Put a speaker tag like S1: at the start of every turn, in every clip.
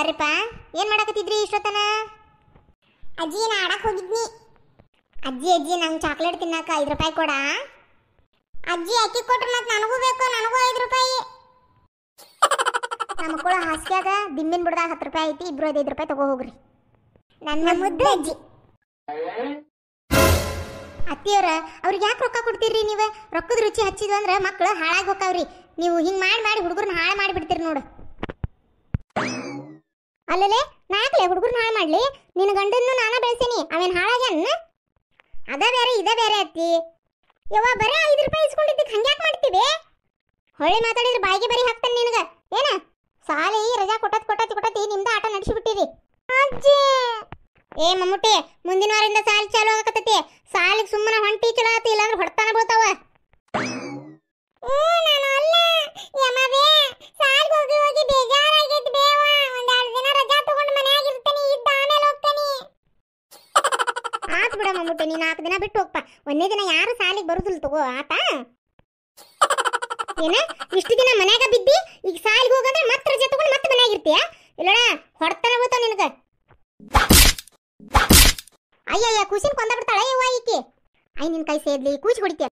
S1: ಬರ್ರಿಪ್ಪ ಏನು ಮಾಡಕತ್ತಿದ್ರಿ ಇಷ್ಟೊತ್ತನ ಅಜ್ಜಿ ನಾ ಆಡಕ್ ಹೋಗಿದ್ನಿ ಅಜ್ಜಿ ಅಜ್ಜಿ ನಂಗೆ ಚಾಕ್ಲೇಟ್ ತಿನ್ನಕ ಐದು ರೂಪಾಯಿ ಕೊಡ ಅಜ್ಜಿ ಅಕ್ಕಿ ಕೊಟ್ರೆ ಮತ್ತೆ ನನಗೂ ಬೇಕು ನನಗೂ ಐದು ರೂಪಾಯಿ ನಮ್ಮ ಮಕ್ಕಳು ಹಾಸ್ಗ್ಯಾಗ ಬಿಮ್ಮಿನ ಬಿಡದಾಗ ಹತ್ತು ರೂಪಾಯಿ ಐತಿ ಇಬ್ರು ಐದು ರೂಪಾಯಿ ತಗೋ ಹೋಗ್ರಿ ನನ್ನ ಮುದ್ದೆ ಅಜ್ಜಿ ಅತ್ತಿಯವ್ರ ಅವ್ರಿಗೆ ಯಾಕೆ ರೊಕ್ಕ ಕೊಡ್ತೀರಿ ನೀವು ರೊಕ್ಕದ ರುಚಿ ಹಚ್ಚಿದ್ವು ಅಂದ್ರೆ ಮಕ್ಕಳು ಹಾಳಾಗಿ ಹೋಗ್ತಾವ್ರಿ ನೀವು ಹಿಂಗೆ ಮಾಡಿ ಮಾಡಿ ಹುಡುಗರನ್ನ ಹಾಳು ಮಾಡಿಬಿಡ್ತೀರಿ ನೋಡು ಅಲ್ಲಲೇ ನಾಕ್ಲೆ ಹುಡುಗರು ಹಾಳು ಮಾಡ್ಲಿ ನಿನ್ನ ಗಂಡನ್ನು ನಾನ ಬೆಳೆಸೀನಿ ಅವೇನು ಹಾಳಾಗ್ಯಾನ ಅದ ಬೇರೆ ಇದ ಬೇರೆ ಅತ್ತಿ ಯವ್ವ ಬರೇ ಐದು ರೂಪಾಯಿ ಇಸ್ಕೊಂಡಿದ್ದಕ್ಕೆ ಹಂಗ್ಯಾಕ್ ಮಾಡ್ತೀವಿ ಹೊಳ್ಳಿ ಮಾತಾಡಿದ್ರೆ ಬಾಯಿಗೆ ಬರಿ ಹಾಕ್ತಾನೆ ನಿನಗ ಏನ ಸಾಲಿ ರಜಾ ಕೊಟ್ಟತ್ ಕೊಟ್ಟತಿ ಕೊಟ್ಟತಿ ನಿಮ್ದ ಆಟ ನಡೆಸಿಬಿಟ್ಟಿರಿ ಅಜ್ಜಿ ಏ ಮಮ್ಮುಟ್ಟಿ ಮುಂದಿನ ವಾರದಿಂದ ಸಾಲಿ ಚಾಲು ಆಗಕತ್ತೈತಿ ಸಾಲಿಗೆ ಸುಮ್ಮನೆ ಹೊಂಟಿ ಚಲೋ ಆತು ಇಲ್ಲಾಂದ್ರೆ ಹೊಡ್ತಾನ ಓ ನಾನು ಅಲ್ಲ ಯಮವೇ ಮುಟ್ಟೆ ನೀನು ನಾಲ್ಕು ದಿನ ಬಿಟ್ಟು ಹೋಗ್ಪ ಒಂದೇ ದಿನ ಯಾರು ಸಾಲಿಗೆ ಬರುದಿಲ್ಲ ತಗೋ ಆತ ಏನ ಇಷ್ಟು ದಿನ ಮನೆಗೆ ಬಿದ್ದಿ ಈಗ ಸಾಲಿಗೆ ಹೋಗಂದ್ರೆ ಮತ್ತೆ ರಜೆ ತಗೊಂಡು ಮತ್ತೆ ಮನ್ಯಾಗ ಇರ್ತೀಯ ಇಲ್ಲಣ ಹೊಡ್ತಾನೆ ಬೀಳ್ತಾವ ನಿನಗೆ ಅಯ್ಯಯ್ಯ ಕೂಸಿನ ಕೊಂದ ಬಿಡ್ತಾಳೆ ಇವ ಈಕಿ ಅಯ್ಯ ನಿನ್ ಕೈ ಸೇದ್ಲಿ ಕೂಚಿ ಹೊಡಿತೀಯ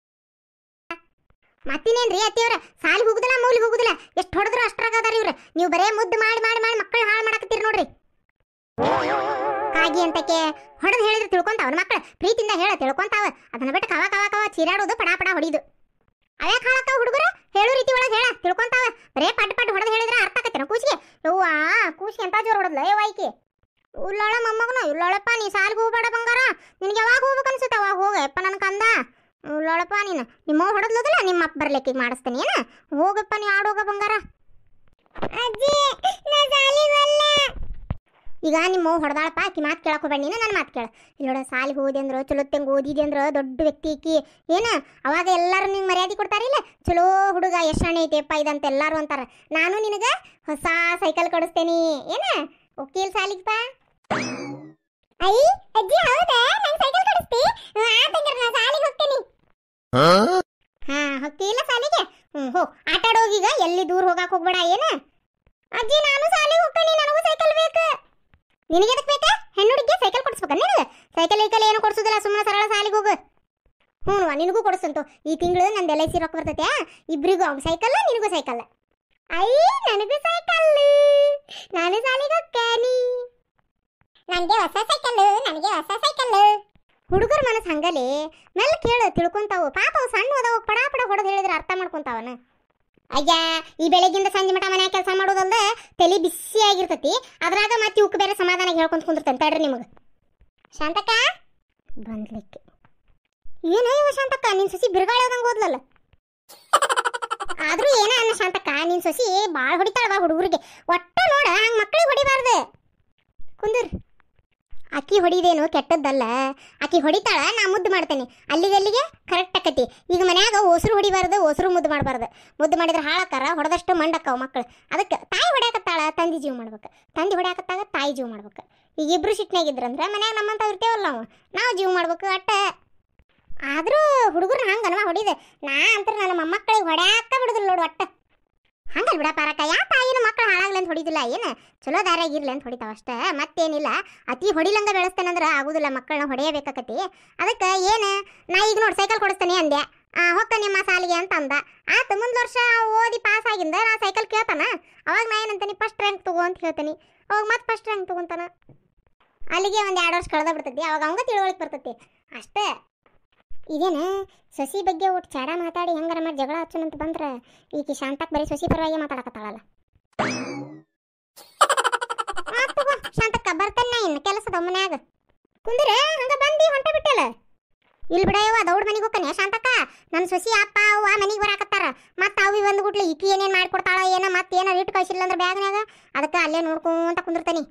S1: ಮತ್ತಿನೇನ್ರಿ ಅತ್ತಿಯವ್ರ ಸಾಲಿಗೆ ಹೋಗುದಿಲ್ಲ ಮೂಲಿಗೆ ಹೋಗುದಿಲ್ಲ ಎಷ್ಟು ಹೊಡೆದ್ರು ಅಷ್ಟ್ರಾಗದಾರ ಇವ್ರ ನೀವು ಬರೇ ಮುದ್ದು ಮಾಡಿ ಮಾಡಿ ಮಾಡಿ ಹುಡುಗಿ ಅಂತಕ್ಕೆ ಹೊಡೆದು ಹೇಳಿದ್ರೆ ತಿಳ್ಕೊಂತಾವ ಮಕ್ಕಳು ಪ್ರೀತಿಯಿಂದ ಹೇಳ ತಿಳ್ಕೊಂತಾವ ಅದನ್ನ ಬಿಟ್ಟು ಕವ ಕವ ಕವ ಚೀರಾಡೋದು ಪಡಾ ಪಡಾ ಹೊಡಿದು ಅವೇ ಕಾಳಕ್ಕ ಹುಡುಗರು ಹೇಳು ರೀತಿ ಒಳಗೆ ಹೇಳ ತಿಳ್ಕೊಂತಾವ ಬರೇ ಪಟ್ಟ ಪಟ್ ಹೊಡೆದು ಹೇಳಿದ್ರೆ ಅರ್ಥ ಆಕತ್ತಿನ ಕೂಸಿಗೆ ಯವ್ವಾ ಕೂಸಿಗೆ ಎಂತ ಜೋರು ಹೊಡೆದ್ಲ ಏ ವಾಯ್ಕಿ ಉಳ್ಳಾಳ ಮೊಮ್ಮಗನ ಉಳ್ಳಾಳಪ್ಪ ನೀ ಸಾಲಿಗೆ ಹೋಗ್ಬೇಡ ಬಂಗಾರ ನಿನಗೆ ಯಾವಾಗ ಹೋಗ್ಬೇಕು ಅನ್ಸುತ್ತೆ ಅವಾಗ ಹೋಗ ಯಪ್ಪ ನನ್ ಕಂದ ಉಳ್ಳೊಳಪ್ಪ ನೀನು ನಿಮ್ಮ ಹೊಡೆದ್ಲದಲ್ಲ ನಿಮ್ಮ ಅಪ್ಪ ಬರ್ಲಿಕ್ಕೆ ಮಾಡಿಸ್ತೀನಿ ಏನ ಹೋಗಪ್ಪ ನೀ ಆಡೋಗ ಬಂಗಾರ ಅಜ್ಜಿ ನಾ ಸಾಲಿಗೆ ಈಗ ನಿಮ್ಮ ಹೊಡೆದಾಳಪ್ಪ ಆಕಿ ಮಾತು ಕೇಳಕೋಬೇಡ ನೀನು ನನ್ನ ಮಾತು ಕೇಳ ಇಲ್ಲಿ ನೋಡ ಸಾಲಿಗೆ ಓದಿ ಅಂದ್ರೆ ಚಲೋ ತಂಗ ಓದಿದೆ ಅಂದ್ರೆ ದೊಡ್ಡ ವ್ಯಕ್ತಿ ಈಕಿ ಏನು ಅವಾಗ ಎಲ್ಲರೂ ನಿಂಗೆ ಮರ್ಯಾದೆ ಕೊಡ್ತಾರಿಲ್ಲ ಚಲೋ ಹುಡುಗ ಎಷ್ಟು ಐತೆಪ್ಪ ಇದಂತ ಎಲ್ಲರೂ ಅಂತಾರೆ ನಾನು ನಿನಗೆ ಹೊಸ ಸೈಕಲ್ ಕೊಡಿಸ್ತೇನೆ ಏನ ಓಕೆ ಸಾಲಿಗೆ ಬಾ ಅಯ್ಯ ಅಜ್ಜಿ ಹೌದಾ ನಂಗೆ ಸೈಕಲ್ ಕೊಡಿಸ್ತಿ ಆ ತಂಗ್ರ ನಾನು ಸಾಲಿಗೆ ಹೋಗ್ತೀನಿ ಹಾ ಹೋಗ್ತಿಲ್ಲ ಸಾಲಿಗೆ ಹ್ಞೂ ಹೋ ಆಟಾಡೋಗೀಗ ಎಲ್ಲಿ ದೂರ ಹೋಗಕ್ಕೆ ಹೋಗ್ಬೇಡ ಏನು ಅಜ್ಜಿ ನಾನು ಸಾಲಿಗೆ ಹೋಗ್ತೇನೆ ನನಗೂ ಸೈಕಲ್ ಬೇಕು ನಿನಗೆ ಎದಕ್ಕೆ ಬೇಕಾ ಹೆಣ್ಣುಡಿಗೆ ಸೈಕಲ್ ಕೊಡಿಸ್ಬೇಕ ನೀನು ಸೈಕಲ್ ಐಕಲ್ ಏನು ಕೊಡಿಸೋದಿಲ್ಲ ಸುಮ್ಮನೆ ಸರಳ ಸಾಲಿಗೆ ಹೋಗು ಹ್ಞೂ ನಿನಗೂ ಕೊಡಿಸಂತು ಈ ತಿಂಗಳು ನಂದು ಎಲ್ ಐ ಸಿ ರೊಕ್ಕ ಬರ್ತೈತೆ ಇಬ್ರಿಗೂ ಅವ್ನು ಸೈಕಲ್ ನಿನಗೂ ಸೈಕಲ್ ಅಯ್ಯ ನನಗೂ ಸೈಕಲ್ ನಾನು ಸಾಲಿಗೆ ಹೋಗ್ತೇನಿ ನನಗೆ ಹೊಸ ಸೈಕಲ್ ನನಗೆ ಹೊಸ ಸೈಕಲ್ ಹುಡುಗರ ಮನಸ್ಸು ಹಂಗಲಿ ಮೆಲ್ಲ ಕೇಳು ತಿಳ್ಕೊಂತಾವು ಪಾಪ ಅವು ಸಣ್ಣ ಹೋದವು ಪಡಾ ಪಡ ಹೊಡೆದು ಹೇಳಿದ್ರೆ ಅರ್ಥ ಮಾಡ್ಕೊಂತಾವನ ಅಯ್ಯ ಈ ಬೆಳಗಿಂದ ಸಂಜೆ ಮಟ ಮನೆ ಕೆಲಸ ಮಾಡೋದಲ್ಲ ತಲೆ ಬಿಸಿ ಆಗಿರ್ತತಿ ಅದ್ರಾಗ ಮತ್ತೆ ಉಕ್ಕ ಬೇರೆ ಸಮಾಧಾನ ಹೇಳ್ಕೊಂತ ಕುಂದಿರ್ತಾನೆ ತಡ್ರಿ ನಿಮಗೆ ಶಾಂತಕ್ಕ ಬಂದ್ಲಿಕ್ಕೆ ಏನೇ ಇವ ಶಾಂತಕ್ಕ ನಿನ್ ಸೊಸಿ ಬಿರುಗಾಳಿ ಹೋದಂಗೆ ಓದ್ಲಲ್ಲ ಆದ್ರೂ ಏನ ಅನ್ನ ಶಾಂತಕ್ಕ ನಿನ್ ಸೊಸಿ ಭಾಳ ಹೊಡಿತಾಳವ ಹುಡುಗರಿಗೆ ಒಟ್ಟ ನೋಡ ಹಂಗ ಮಕ್ಕಳಿಗೆ ಹೊಡಿಬಾರ್ದು ಕುಂದರ್ ಅಕ್ಕಿ ಹೊಡಿದೇನು ಕೆಟ್ಟದ್ದಲ್ಲ ಅಕ್ಕಿ ಹೊಡಿತಾಳ ನಾ ಮುದ್ದು ಮಾಡ್ತೇನೆ ಅಲ್ಲಿಗೆ ಕರೆಕ್ಟ್ ಆಕತಿ ಈಗ ಮನ್ಯಾಗ ಒಸರು ಹೊಡಿಬಾರ್ದು ಒಸರು ಮುದ್ದು ಮಾಡಬಾರ್ದು ಮುದ್ದು ಮಾಡಿದ್ರೆ ಹಾಳಕ್ಕಾರ ಹೊಡೆದಷ್ಟು ಮಂಡಕ್ಕವು ಮಕ್ಕಳು ಅದಕ್ಕೆ ತಾಯಿ ಹೊಡೆಯಕತ್ತಾಳ ತಂದೆ ಜೀವ ಮಾಡ್ಬೇಕು ತಂದೆ ಹೊಡ್ಯಾಕತ್ತಾಗ ತಾಯಿ ಜೀವ ಮಾಡ್ಬೇಕು ಈಗ ಇಬ್ರು ಅಂದ್ರೆ ಮನ್ಯಾಗ ನಮ್ಮಂತ ಇರ್ತೇವಲ್ಲ ನಾವು ನಾವು ಜೀವ ಮಾಡ್ಬೇಕು ಅಟ್ಟ ಆದರೂ ಹುಡುಗರು ಹಂಗೆ ಅನ್ವ ಹೊಡಿದೆ ನಾ ಅಂತ ನನ್ನ ಮೊಮ್ಮಕ್ಕಳಿಗೆ ಹೊಡ್ಯಾಕ ಬಿಡುದಿಲ್ಲ ನೋಡು ಅಟ್ಟ ಹಂಗಲ್ ಬಿಡಪ್ಪ ರಕ್ಕ ಯಾ ಏನು ಮಕ್ಕಳು ಹಾಳಾಗ್ಲಿ ಅಂತ ಹೊಡಿದಿಲ್ಲ ಏನು ಚಲೋ ದಾರ್ಯಾಗ ಇರ್ಲಿ ಅಂತ ಹೊಡಿತಾವ ಅಷ್ಟೇ ಮತ್ತೇನಿಲ್ಲ ಅತಿ ಹೊಡಿಲಂಗ ಬೆಳೆಸ್ತಾನಂದ್ರೆ ಆಗುದಿಲ್ಲ ಮಕ್ಕಳನ್ನ ಹೊಡೆಯಬೇಕಾಕತಿ ಅದಕ್ಕೆ ಏನು ನಾ ಈಗ ನೋಡಿ ಸೈಕಲ್ ಕೊಡಿಸ್ತಾನೆ ಅಂದೆ ಹೋಗ್ತಾನೆ ನಿಮ್ಮ ಸಾಲಿಗೆ ಅಂತ ಅಂದ ಆತ ಮುಂದ್ ವರ್ಷ ಓದಿ ಪಾಸ್ ಆಗಿಂದ ನಾ ಸೈಕಲ್ ಕೇಳ್ತಾನ ಅವಾಗ ನಾ ಏನಂತಾನೆ ಫಸ್ಟ್ ರ್ಯಾಂಕ್ ತಗೋ ಅಂತ ಹೇಳ್ತೀನಿ ಅವಾಗ ಮತ್ತೆ ಫಸ್ಟ್ ರ್ಯಾಂಕ್ ತಗೊಂತಾನ ಅಲ್ಲಿಗೆ ಒಂದು ಎರಡು ವರ್ಷ ಕಳೆದ ಬಿಡ್ತೈತಿ ಅವಾಗ ಅವಂಗ ತಿಳುವಳಿಕೆ ಬರ್ತೈತಿ ಅಷ್ಟೇ ಇದೇನು ಸಸಿ ಬಗ್ಗೆ ಒಟ್ಟು ಚಾಡ ಮಾತಾಡಿ ಹೆಂಗಾರ ಮಾಡಿ ಜಗಳ ಹಚ್ಚನಂತ ಬಂದ್ರೆ ಈಕಿ ಶಾಂತಕ್ಕೆ ಬರೀ ಸೊಸಿ ಪರವಾಗಿ ಮಾತಾಡಕತ್ತಾಳಲ್ಲ ಶಾಂತಕ್ಕ ಬರ್ತೇನೆ ನಾ ಇನ್ನು ಕೆಲಸದ ಮನ್ಯಾಗ ಕುಂದ್ರೆ ಹಂಗ ಬಂದಿ ಹೊಂಟ ಬಿಟ್ಟಲ್ಲ ಇಲ್ಲಿ ಬಿಡಯ್ಯವ ದೌಡ್ ಮನೆಗೆ ಹೋಗ್ತಾನೆ ಶಾಂತಕ್ಕ ನನ್ನ ಸೊಸಿ ಅಪ್ಪ ಅವ್ವ ಮನೆಗೆ ಬರಾಕತ್ತಾರ ಮತ್ತೆ ಅವಿ ಗುಟ್ಲೆ ಈಕಿ ಏನೇನು ಮಾಡ್ಕೊಡ್ತಾಳೋ ಏನೋ ಮತ್ತೆ ಏನಾರು ಇಟ್ಟು ಕಳಿಸಿಲ್ಲ ಅಂದ್ರೆ ಬ್ಯಾಗ್ನಾಗ ಅದಕ್ಕೆ ಅಲ್ಲೇ ನೋಡ್ಕೊಂತ ಕುಂದಿರ್ತಾನೆ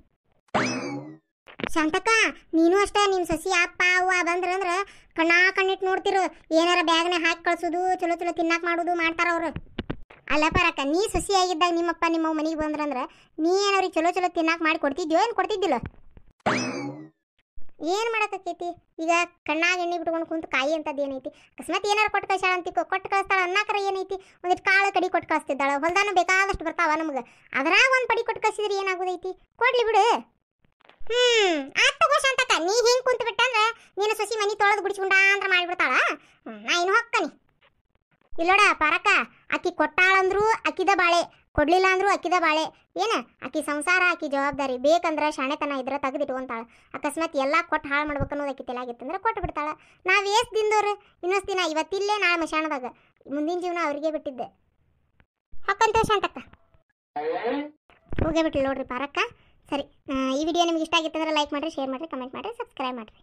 S1: ಸಂತಕ ನೀನು ಅಷ್ಟೇ ನಿಮ್ಮ ಸಸಿ ಅಪ್ಪ ಅವ್ವ ಅಂದ್ರೆ ಕಣ್ಣಾ ಕಣ್ಣಿಟ್ಟು ನೋಡ್ತಿರು ಏನಾರ ಬ್ಯಾಗ್ನ ಹಾಕಿ ಕಳ್ಸೋದು ಚಲೋ ಚಲೋ ತಿನ್ನಾಕ್ ಮಾಡೋದು ಮಾಡ್ತಾರ ಅವರು ಅಲ್ಲ ಪರಕ್ಕ ನೀ ಸಸಿ ಆಗಿದ್ದಾಗ ನಿಮ್ಮಪ್ಪ ನಿಮ್ಮ ಮನೆಗೆ ಬಂದ್ರಂದ್ರ ನೀ ಏನವ್ರಿಗೆ ಚಲೋ ಚಲೋ ತಿನ್ನಾಕ್ ಮಾಡಿ ಕೊಡ್ತಿದ್ಯೋ ಏನು ಕೊಡ್ತಿದ್ದಿಲ್ಲ ಏನು ಮಾಡೋಕ್ಕೈತಿ ಈಗ ಕಣ್ಣಾಗ ಎಣ್ಣೆ ಬಿಟ್ಕೊಂಡು ಕುಂತು ಕಾಯಿ ಅಂತದ್ದು ಏನೈತಿ ಅಕಸ್ಮಾತ್ ಏನಾರು ಕೊಟ್ಟು ಕಳ್ಸಾಳ ಅಂತಿಕೋ ಕೊಟ್ಟು ಕಳ್ಸ್ತಾಳ ಅನ್ನಾಕರ ಏನೈತಿ ಒಂದಿಷ್ಟು ಕಾಳು ಕಡಿ ಕೊಟ್ಟು ಕಳಿಸ್ತಿದ್ದಾಳೆ ಹೊಲ್ದಾನು ಬೇಕಾದಷ್ಟು ಬರ್ತಾವ ನಮಗೆ ಅದ್ರಾಗ ಒಂದು ಪಡಿ ಕೊಟ್ಟು ಕಳಿಸಿದ್ರೆ ಏನಾಗೋದೈತಿ ಕೊಡ್ಲಿ ಬಿಡು ಹ್ಮ್ ಆತ್ ಶಾಂತಕ್ಕ ನೀ ಹಿಂಗ್ ಕುಂತ ಬಿಟ್ಟಂದ್ರ ನಿನ್ನ ಸೊಸಿ ಮನಿ ತೊಳೆದು ಗುಡಿಸ್ಕೊಂಡ ಅಂದ್ರ ಮಾಡಿಬಿಡ್ತಾಳ ನಾ ಇನ್ನು ಹೊಕ್ಕನಿ ಇಲ್ಲೋಡ ಪಾರಕ್ಕ ಕೊಟ್ಟಾಳ ಕೊಟ್ಟಾಳಂದ್ರು ಅಕ್ಕಿದ ಬಾಳೆ ಕೊಡ್ಲಿಲ್ಲ ಅಂದ್ರು ಅಕ್ಕಿದ ಬಾಳೆ ಏನ ಅಕ್ಕಿ ಸಂಸಾರ ಅಕ್ಕಿ ಜವಾಬ್ದಾರಿ ಬೇಕಂದ್ರೆ ಶಾಣೆತನ ಇದ್ರ ತೆಗೆದಿಟ್ಕೊಂತಾಳ ಅಕಸ್ಮಾತ್ ಎಲ್ಲ ಕೊಟ್ಟು ಹಾಳು ಮಾಡ್ಬೇಕು ಅನ್ನೋದು ಆಕಿ ತಲೆಯಾಗಿತ್ತಂದ್ರೆ ಕೊಟ್ಟು ಬಿಡ್ತಾಳ ನಾವು ಎಷ್ಟು ದಿನದವ್ರು ಇನ್ನೊಂದು ದಿನ ಇವತ್ತಿಲ್ಲೇ ನಾಳೆ ಮಶಾಣದಾಗ ಮುಂದಿನ ಜೀವನ ಅವ್ರಿಗೆ ಬಿಟ್ಟಿದ್ದೆ ಹಾಕಂತ ಶಾಂತಕ್ಕ ಹೋಗೇ ಬಿಟ್ಟಿಲ್ಲ ನೋಡ್ರಿ ಪಾರಕ್ಕ ಸರಿ ಈ ವಿಡಿಯೋ ನಿಮ್ಗೆ ಇಷ್ಟ ಆಗಿತ್ತಂದ್ರೆ ಲೈಕ್ ಮಾಡಿರಿ ಶೇರ್ ಮಾಡಿರಿ ಕಮೆಂಟ್ ಮಾಡಿರಿ ಸಬ್ಸ್ಕ್ರೈಬ್ ಮಾಡಿರಿ